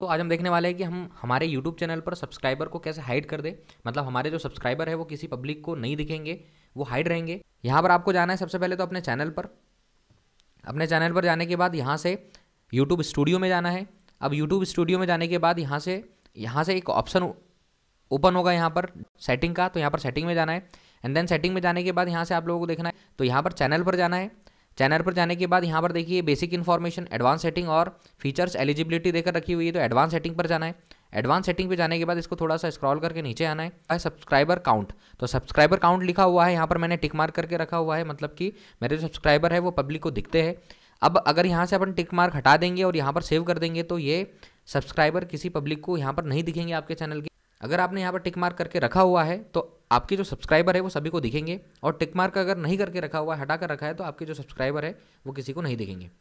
तो आज हम देखने वाले हैं कि हम हमारे यूट्यूब चैनल पर सब्सक्राइबर को कैसे हाइड कर दे मतलब हमारे जो सब्सक्राइबर है वो किसी पब्लिक को नहीं दिखेंगे वो हाइड रहेंगे यहाँ पर आपको जाना है सबसे पहले तो अपने चैनल पर अपने चैनल पर जाने के बाद यहाँ से यूट्यूब स्टूडियो में जाना है अब यूट्यूब स्टूडियो में जाने के बाद यहाँ से यहाँ से एक ऑप्शन ओपन होगा यहाँ पर सेटिंग का तो यहाँ पर सेटिंग में जाना है एंड देन सेटिंग में जाने के बाद यहाँ से आप लोगों को देखना है तो यहाँ पर चैनल पर जाना है चैनल पर जाने के बाद यहाँ पर देखिए बेसिक इन्फॉर्मेशन एडवांस सेटिंग और फीचर्स एलिजिबिलिटी देकर रखी हुई है तो एडवांस सेटिंग पर जाना है एडवांस सेटिंग पे जाने के बाद इसको थोड़ा सा स्क्रॉल करके नीचे आना है सब्सक्राइबर काउंट तो सब्सक्राइबर काउंट लिखा हुआ है यहाँ पर मैंने टिक मार्क करके रखा हुआ है मतलब कि मेरे जो सब्सक्राइबर है वो पब्लिक को दिखते हैं अब अगर यहाँ से अपन टिक मार्क हटा देंगे और यहाँ पर सेव कर देंगे तो ये सब्सक्राइबर किसी पब्लिक को यहाँ पर नहीं दिखेंगे आपके चैनल के अगर आपने यहाँ पर टिक मार्क करके रखा हुआ है तो आपके जो सब्सक्राइबर है वो सभी को दिखेंगे और टिक मार्क अगर नहीं करके रखा हुआ हटा कर रखा है तो आपके जो सब्सक्राइबर है वो किसी को नहीं दिखेंगे